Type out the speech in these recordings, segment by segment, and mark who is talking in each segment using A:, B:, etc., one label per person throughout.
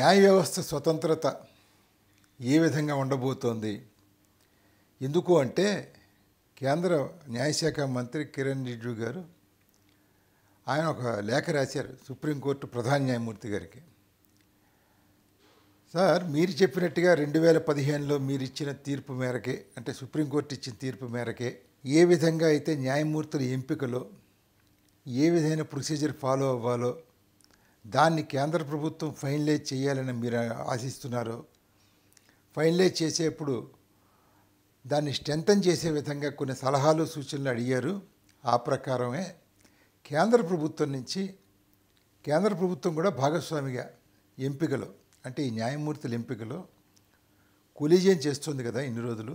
A: న్యాయ వ్యవస్థ స్వతంత్రత ఏ విధంగా ఉండబోతోంది ఎందుకు అంటే కేంద్ర న్యాయశాఖ మంత్రి కిరణ్ రిజిజు గారు ఆయన ఒక లేఖ రాశారు సుప్రీంకోర్టు ప్రధాన న్యాయమూర్తి గారికి సార్ మీరు చెప్పినట్టుగా రెండు వేల పదిహేనులో మీరు ఇచ్చిన తీర్పు మేరకే అంటే సుప్రీంకోర్టు ఇచ్చిన తీర్పు మేరకే ఏ విధంగా అయితే న్యాయమూర్తుల ఎంపికలో ఏ విధమైన ప్రొసీజర్ ఫాలో అవ్వాలో దాన్ని కేంద్ర ప్రభుత్వం ఫైనలైజ్ చేయాలని మీరు ఆశిస్తున్నారు ఫైనలైజ్ చేసేప్పుడు దాన్ని స్ట్రెంథన్ చేసే విధంగా కొన్ని సలహాలు సూచనలు అడిగారు ఆ ప్రకారమే కేంద్ర ప్రభుత్వం నుంచి కేంద్ర ప్రభుత్వం కూడా భాగస్వామిగా ఎంపికలు అంటే ఈ న్యాయమూర్తుల ఎంపికలు కొలీజియం చేస్తుంది కదా ఇన్ని రోజులు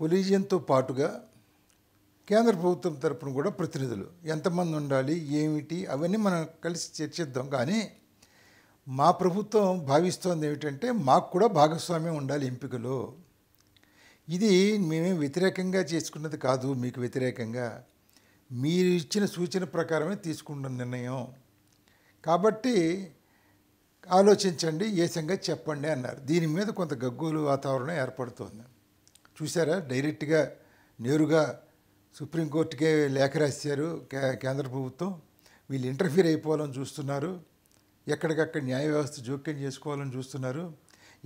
A: కొలీజియంతో పాటుగా కేంద్ర ప్రభుత్వం తరపున కూడా ప్రతినిధులు ఎంతమంది ఉండాలి ఏమిటి అవన్నీ మనం కలిసి చర్చిద్దాం కానీ మా ప్రభుత్వం భావిస్తోంది ఏమిటంటే మాకు కూడా భాగస్వామ్యం ఉండాలి ఎంపికలు ఇది మేమే వ్యతిరేకంగా చేసుకున్నది కాదు మీకు వ్యతిరేకంగా మీరు ఇచ్చిన సూచన ప్రకారమే తీసుకున్న నిర్ణయం కాబట్టి ఆలోచించండి ఏ సంగతి చెప్పండి అన్నారు దీని మీద కొంత గగ్గోలు వాతావరణం ఏర్పడుతోంది చూసారా డైరెక్ట్గా నేరుగా సుప్రీంకోర్టుకే లేఖ రాశారు కేంద్ర ప్రభుత్వం వీళ్ళు ఇంటర్ఫీర్ అయిపోవాలని చూస్తున్నారు ఎక్కడికక్కడ న్యాయ వ్యవస్థ జోక్యం చేసుకోవాలని చూస్తున్నారు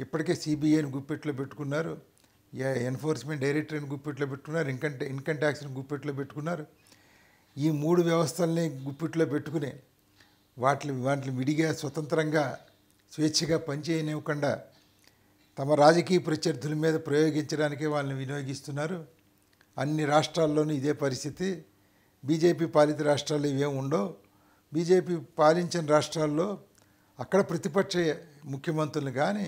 A: ఇప్పటికే సిబిఐని గుప్పెట్లో పెట్టుకున్నారు ఎన్ఫోర్స్మెంట్ డైరెక్టరేట్ని గుప్పెట్లో పెట్టుకున్నారు ఇన్కమ్ ఇన్కమ్ ట్యాక్స్ని గుప్పెట్లో పెట్టుకున్నారు ఈ మూడు వ్యవస్థల్ని గుప్పెట్లో పెట్టుకుని వాటిని వాటిని విడిగా స్వతంత్రంగా స్వేచ్ఛగా పనిచేయనివ్వకుండా తమ రాజకీయ ప్రత్యర్థుల మీద ప్రయోగించడానికే వాళ్ళని వినియోగిస్తున్నారు అన్ని రాష్ట్రాల్లోనూ ఇదే పరిస్థితి బీజేపీ పాలిత రాష్ట్రాలు ఇవేం ఉండవు బీజేపీ పాలించిన రాష్ట్రాల్లో అక్కడ ప్రతిపక్ష ముఖ్యమంత్రులు కానీ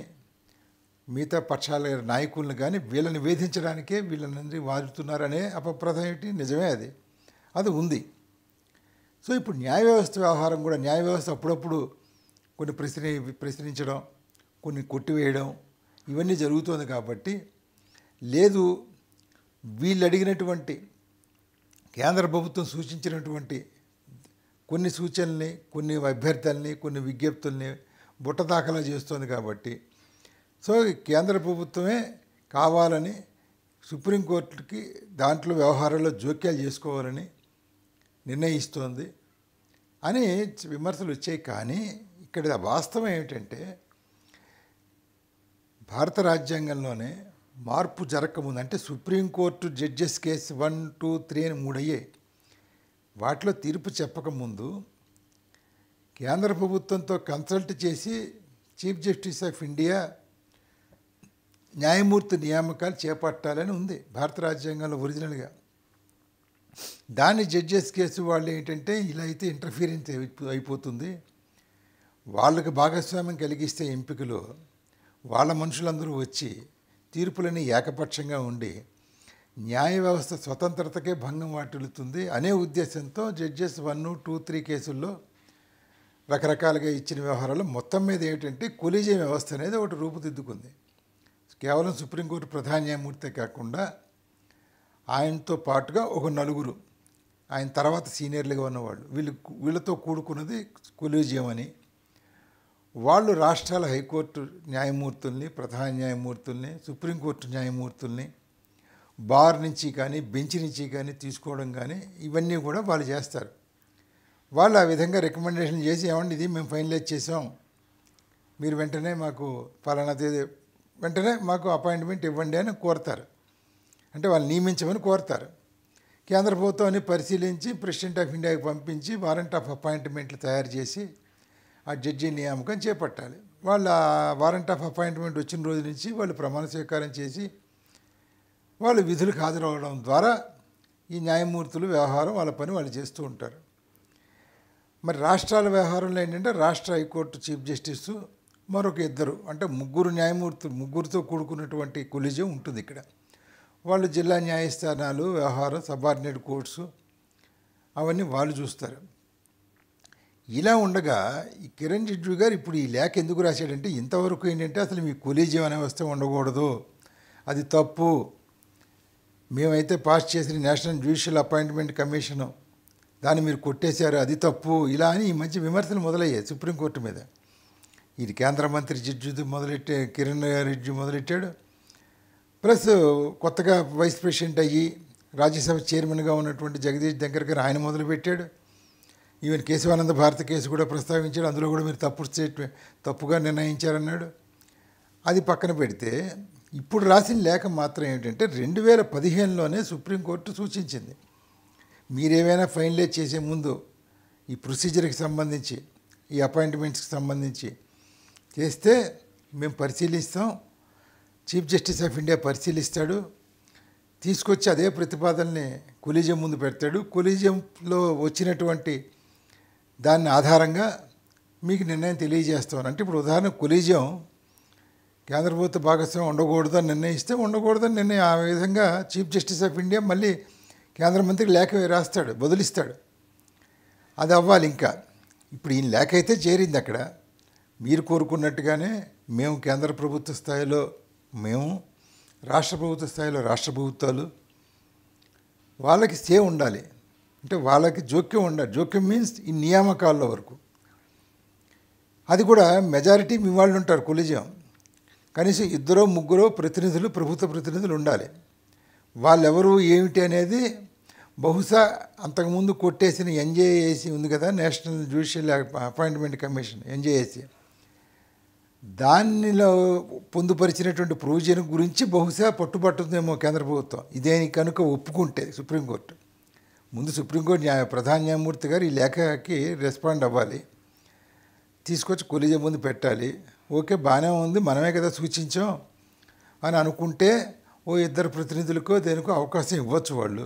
A: మిగతా పక్షాల నాయకులను కానీ వీళ్ళని వేధించడానికే వీళ్ళని వారుతున్నారనే అపప్రదం ఏంటి నిజమే అది అది ఉంది సో ఇప్పుడు న్యాయ వ్యవస్థ వ్యవహారం కూడా న్యాయ వ్యవస్థ అప్పుడప్పుడు కొన్ని ప్రశ్న ప్రశ్నించడం కొన్ని కొట్టివేయడం ఇవన్నీ జరుగుతుంది కాబట్టి లేదు వీళ్ళు అడిగినటువంటి కేంద్ర ప్రభుత్వం సూచించినటువంటి కొన్ని సూచనల్ని కొన్ని అభ్యర్థుల్ని కొన్ని విజ్ఞప్తుల్ని బుట్ట దాఖలా చేస్తోంది కాబట్టి సో కేంద్ర ప్రభుత్వమే కావాలని సుప్రీంకోర్టుకి దాంట్లో వ్యవహారాల్లో జోక్యాలు చేసుకోవాలని నిర్ణయిస్తోంది అని విమర్శలు వచ్చాయి కానీ ఇక్కడ వాస్తవం ఏమిటంటే భారత రాజ్యాంగంలోనే మార్పు జరగకముందు అంటే supreme court judges case one two three అని మూడు అయ్యాయి వాటిలో తీర్పు చెప్పకముందు కేంద్ర ప్రభుత్వంతో కన్సల్ట్ చేసి చీఫ్ జస్టిస్ ఆఫ్ ఇండియా న్యాయమూర్తి నియామకాలు చేపట్టాలని ఉంది భారత రాజ్యాంగంలో ఒరిజినల్గా దాన్ని జడ్జెస్ కేసు వాళ్ళు ఏంటంటే ఇలా అయితే ఇంటర్ఫీరెన్స్ అయిపోతుంది వాళ్ళకు భాగస్వామ్యం కలిగిస్తే ఎంపికలు వాళ్ళ మనుషులందరూ వచ్చి తీర్పులని ఏకపక్షంగా ఉండి న్యాయ వ్యవస్థ స్వతంత్రతకే భంగం వాటిల్లుతుంది అనే ఉద్దేశంతో జడ్జెస్ వన్ టూ త్రీ కేసుల్లో రకరకాలుగా ఇచ్చిన వ్యవహారాలు మొత్తం మీద ఏమిటంటే కొలీజియం వ్యవస్థ అనేది ఒకటి రూపుదిద్దుకుంది కేవలం సుప్రీంకోర్టు ప్రధాన న్యాయమూర్తే కాకుండా ఆయనతో పాటుగా ఒక నలుగురు ఆయన తర్వాత సీనియర్లుగా ఉన్నవాళ్ళు వీళ్ళు వీళ్ళతో కూడుకున్నది కొలీజియం అని వాళ్ళు రాష్ట్రాల హైకోర్టు న్యాయమూర్తుల్ని ప్రధాన న్యాయమూర్తుల్ని సుప్రీంకోర్టు న్యాయమూర్తుల్ని బార్ నుంచి కానీ బెంచ్ నుంచి కానీ తీసుకోవడం కానీ ఇవన్నీ కూడా వాళ్ళు చేస్తారు వాళ్ళు ఆ విధంగా రికమెండేషన్ చేసి ఏమండి ఇది మేము ఫైనలైజ్ చేసాం మీరు వెంటనే మాకు ఫలానా తేదీ వెంటనే మాకు అపాయింట్మెంట్ ఇవ్వండి అని కోరతారు అంటే వాళ్ళు నియమించమని కోరతారు కేంద్ర ప్రభుత్వాన్ని పరిశీలించి ప్రెసిడెంట్ ఆఫ్ ఇండియాకి పంపించి వారెంట్ ఆఫ్ అపాయింట్మెంట్లు తయారు చేసి ఆ జడ్జి నియామకం చేపట్టాలి వాళ్ళ వారెంట్ ఆఫ్ అపాయింట్మెంట్ వచ్చిన రోజు నుంచి వాళ్ళు ప్రమాణ స్వీకారం చేసి వాళ్ళు విధులకు హాజరవడం ద్వారా ఈ న్యాయమూర్తులు వ్యవహారం వాళ్ళ పని వాళ్ళు చేస్తూ ఉంటారు మరి రాష్ట్రాల వ్యవహారంలో ఏంటంటే రాష్ట్ర హైకోర్టు చీఫ్ జస్టిస్ మరొక ఇద్దరు అంటే ముగ్గురు న్యాయమూర్తులు ముగ్గురితో కూడుకున్నటువంటి కొలిజం ఉంటుంది ఇక్కడ వాళ్ళు జిల్లా న్యాయస్థానాలు వ్యవహారం సబార్డినేట్ కోర్ట్సు అవన్నీ వాళ్ళు చూస్తారు ఇలా ఉండగా ఈ కిరణ్ రిడ్జు గారు ఇప్పుడు ఈ లేఖ ఎందుకు రాశాడంటే ఇంతవరకు ఏంటంటే అసలు మీ కొలీజియం అనే వస్తే ఉండకూడదు అది తప్పు మేమైతే పాస్ చేసిన నేషనల్ జ్యుడిషియల్ అపాయింట్మెంట్ కమిషను దాన్ని మీరు కొట్టేశారు అది తప్పు ఇలా అని ఈ మధ్య విమర్శలు మొదలయ్యాయి సుప్రీంకోర్టు మీద ఇది కేంద్ర మంత్రి జిడ్జు మొదలెట్టే కిరణ్ రెడ్జు మొదలెట్టాడు ప్లస్ కొత్తగా వైస్ ప్రెసిడెంట్ అయ్యి రాజ్యసభ చైర్మన్గా ఉన్నటువంటి జగదీష్ ధంకర్ గారు ఆయన మొదలుపెట్టాడు ఈవెన్ కేశవానంద భారత కేసు కూడా ప్రస్తావించాడు అందులో కూడా మీరు తప్పు స్టేట్మెంట్ తప్పుగా నిర్ణయించారన్నాడు అది పక్కన పెడితే ఇప్పుడు రాసిన లేఖ మాత్రం ఏమిటంటే రెండు వేల పదిహేనులోనే సుప్రీంకోర్టు సూచించింది మీరేమైనా ఫైనలైజ్ చేసే ముందు ఈ ప్రొసీజర్కి సంబంధించి ఈ అపాయింట్మెంట్స్కి సంబంధించి చేస్తే మేము పరిశీలిస్తాం చీఫ్ జస్టిస్ ఆఫ్ ఇండియా పరిశీలిస్తాడు తీసుకొచ్చి అదే ప్రతిపాదనని కొలీజియం ముందు పెడతాడు కొలీజియంలో వచ్చినటువంటి దాన్ని ఆధారంగా మీకు నిర్ణయం తెలియజేస్తాను అంటే ఇప్పుడు ఉదాహరణ కొలీజియం కేంద్ర ప్రభుత్వ భాగస్వామ్యం అని నిర్ణయిస్తే ఉండకూడదని నిర్ణయం ఆ విధంగా చీఫ్ జస్టిస్ ఆఫ్ ఇండియా మళ్ళీ కేంద్ర మంత్రికి లేఖ రాస్తాడు బదులిస్తాడు అది అవ్వాలి ఇంకా ఇప్పుడు ఈయన లేఖ అయితే చేరింది అక్కడ మీరు కోరుకున్నట్టుగానే మేము కేంద్ర ప్రభుత్వ స్థాయిలో మేము రాష్ట్ర ప్రభుత్వ స్థాయిలో రాష్ట్ర ప్రభుత్వాలు వాళ్ళకి సే ఉండాలి అంటే వాళ్ళకి జోక్యం ఉండాలి జోక్యం మీన్స్ ఈ నియామకాల్లో వరకు అది కూడా మెజారిటీ మీ వాళ్ళు ఉంటారు కొలిజియం కనీసం ఇద్దరో ముగ్గురో ప్రతినిధులు ప్రభుత్వ ప్రతినిధులు ఉండాలి వాళ్ళెవరు ఏమిటి అనేది బహుశా అంతకుముందు కొట్టేసిన ఎన్జేఏసీ ఉంది కదా national judicial appointment commission NJAC దానిలో పొందుపరిచినటువంటి ప్రొవిజన్ గురించి బహుశా పట్టుబట్టుందేమో కేంద్ర ప్రభుత్వం ఇదే కనుక ఒప్పుకుంటే సుప్రీంకోర్టు ముందు సుప్రీంకోర్టు న్యాయ ప్రధాన న్యాయమూర్తి గారు ఈ లేఖకి రెస్పాండ్ అవ్వాలి తీసుకొచ్చి కొలిజ ముందు పెట్టాలి ఓకే బాగానే ఉంది మనమే కదా సూచించాం అని అనుకుంటే ఓ ఇద్దరు ప్రతినిధులకో దేనికో అవకాశం ఇవ్వచ్చు వాళ్ళు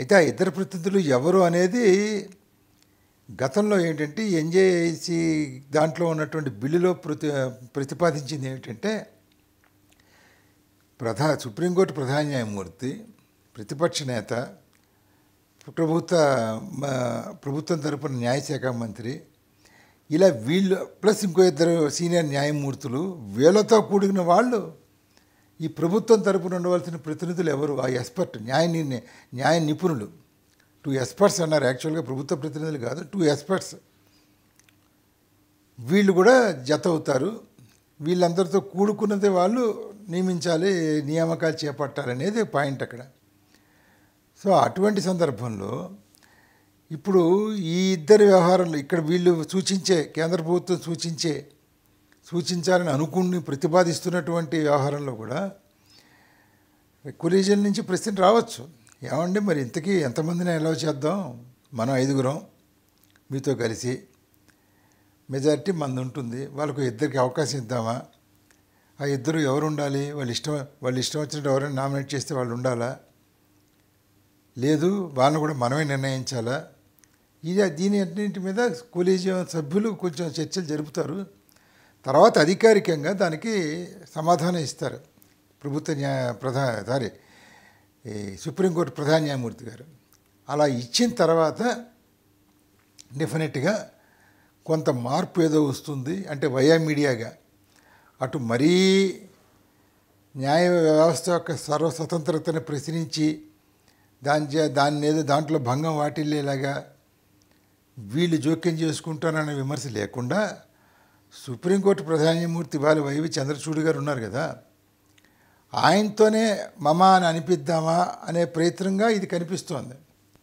A: అయితే ఆ ఇద్దరు ప్రతినిధులు ఎవరు అనేది గతంలో ఏంటంటే ఎన్జేఏసీ దాంట్లో ఉన్నటువంటి బిల్లులో ప్రతి ప్రతిపాదించింది ఏమిటంటే ప్రధా సుప్రీంకోర్టు ప్రధాన న్యాయమూర్తి ప్రతిపక్ష నేత ప్రభుత్వ ప్రభుత్వం తరపున న్యాయశాఖ మంత్రి ఇలా వీళ్ళు ప్లస్ ఇంకో ఇద్దరు సీనియర్ న్యాయమూర్తులు వీళ్ళతో కూడిన వాళ్ళు ఈ ప్రభుత్వం తరపున ఉండవలసిన ప్రతినిధులు ఎవరు ఆ ఎక్స్పర్ట్ న్యాయ న్యాయ నిపుణులు టూ ఎక్స్పర్ట్స్ అన్నారు యాక్చువల్గా ప్రభుత్వ ప్రతినిధులు కాదు టూ ఎక్స్పర్ట్స్ వీళ్ళు కూడా జత అవుతారు వీళ్ళందరితో కూడుకున్నదే వాళ్ళు నియమించాలి నియామకాలు చేపట్టాలనేది పాయింట్ అక్కడ సో అటువంటి సందర్భంలో ఇప్పుడు ఈ ఇద్దరి వ్యవహారంలో ఇక్కడ వీళ్ళు సూచించే కేంద్ర ప్రభుత్వం సూచించే సూచించాలని అనుకుని ప్రతిపాదిస్తున్నటువంటి వ్యవహారంలో కూడా కొలీజన్ నుంచి ప్రశ్న రావచ్చు ఏమండి మరి ఇంతకీ ఎంతమందిని ఎలా చేద్దాం మనం ఐదుగురం మీతో కలిసి మెజారిటీ మంది ఉంటుంది వాళ్ళకు ఇద్దరికి అవకాశం ఇద్దామా ఆ ఇద్దరు ఎవరు ఉండాలి వాళ్ళు ఇష్టం వాళ్ళు ఇష్టం వచ్చినట్టు ఎవరైనా నామినేట్ చేస్తే వాళ్ళు ఉండాలా లేదు వాళ్ళని కూడా మనమే నిర్ణయించాలా ఇది దీని అన్నింటి మీద కొలీజియం సభ్యులు కొంచెం చర్చలు జరుపుతారు తర్వాత అధికారికంగా దానికి సమాధానం ఇస్తారు ప్రభుత్వ న్యాయ ప్రధాన సారీ సుప్రీంకోర్టు ప్రధాన న్యాయమూర్తి గారు అలా ఇచ్చిన తర్వాత డెఫినెట్గా కొంత మార్పు ఏదో వస్తుంది అంటే వయా మీడియాగా అటు మరీ న్యాయ వ్యవస్థ యొక్క సర్వస్వతంత్రతను ప్రశ్నించి దాని చే దాని ఏదో దాంట్లో భంగం వాటిల్లేలాగా వీళ్ళు జోక్యం చేసుకుంటారన్న విమర్శ లేకుండా సుప్రీంకోర్టు ప్రధాన న్యాయమూర్తి వాళ్ళు వైవి చంద్రచూడ్ గారు ఉన్నారు కదా ఆయనతోనే మమ అని అనిపిద్దామా అనే ప్రయత్నంగా ఇది కనిపిస్తోంది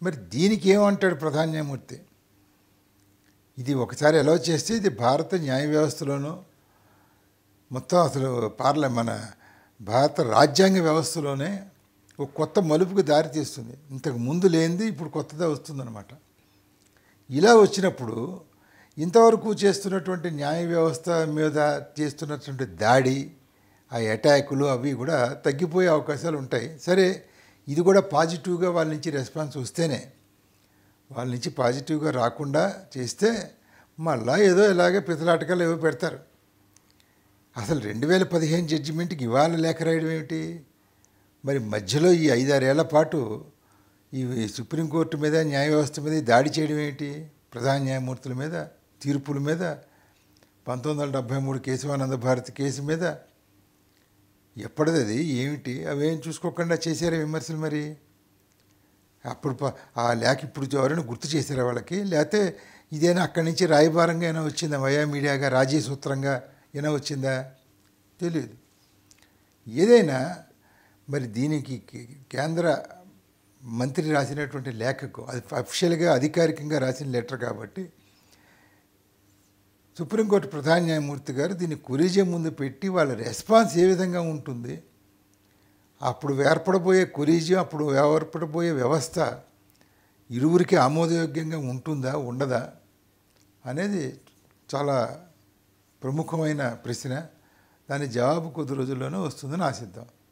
A: మరి దీనికి ఏమంటాడు ప్రధాన న్యాయమూర్తి ఇది ఒకసారి ఎలా చేస్తే ఇది భారత న్యాయ వ్యవస్థలోనూ మొత్తం అసలు పార్ల మన భారత రాజ్యాంగ వ్యవస్థలోనే ఒక కొత్త మలుపుకి దారి తీస్తుంది ఇంతకు ముందు లేనిది ఇప్పుడు కొత్తదే వస్తుందన్నమాట ఇలా వచ్చినప్పుడు ఇంతవరకు చేస్తున్నటువంటి న్యాయ వ్యవస్థ మీద చేస్తున్నటువంటి దాడి ఆ అటాకులు అవి కూడా తగ్గిపోయే అవకాశాలు ఉంటాయి సరే ఇది కూడా పాజిటివ్గా వాళ్ళ నుంచి రెస్పాన్స్ వస్తేనే వాళ్ళ నుంచి పాజిటివ్గా రాకుండా చేస్తే మళ్ళా ఏదో ఇలాగే పితలాటకాలు ఏవో పెడతారు అసలు రెండు వేల పదిహేను జడ్జిమెంట్కి ఇవాళ లేఖ రాయడం ఏమిటి మరి మధ్యలో ఈ ఐదారేళ్ల పాటు ఈ సుప్రీంకోర్టు మీద న్యాయ వ్యవస్థ మీద దాడి చేయడం ఏంటి ప్రధాన న్యాయమూర్తుల మీద తీర్పుల మీద పంతొమ్మిది వందల డెబ్భై మూడు కేశవానంద భారతి కేసు మీద ఎప్పటిది అది ఏమిటి అవేం చూసుకోకుండా చేశారా విమర్శలు మరి అప్పుడు ఆ లేఖ ఇప్పుడు ఎవరైనా గుర్తు చేశారా వాళ్ళకి లేకపోతే ఇదేనా అక్కడి నుంచి రాయబారంగా ఏమైనా వచ్చిందా వయా మీడియాగా రాజీ సూత్రంగా ఏమైనా వచ్చిందా తెలియదు ఏదైనా మరి దీనికి కేంద్ర మంత్రి రాసినటువంటి లేఖకు అది అఫిషియల్గా అధికారికంగా రాసిన లెటర్ కాబట్టి సుప్రీంకోర్టు ప్రధాన న్యాయమూర్తి గారు దీన్ని కొలీజియం ముందు పెట్టి వాళ్ళ రెస్పాన్స్ ఏ విధంగా ఉంటుంది అప్పుడు ఏర్పడబోయే కొలీజియం అప్పుడు ఏర్పడబోయే వ్యవస్థ ఇరువురికి ఆమోదయోగ్యంగా ఉంటుందా ఉండదా అనేది చాలా ప్రముఖమైన ప్రశ్న దాని జవాబు కొద్ది రోజుల్లోనే వస్తుందని ఆశిద్దాం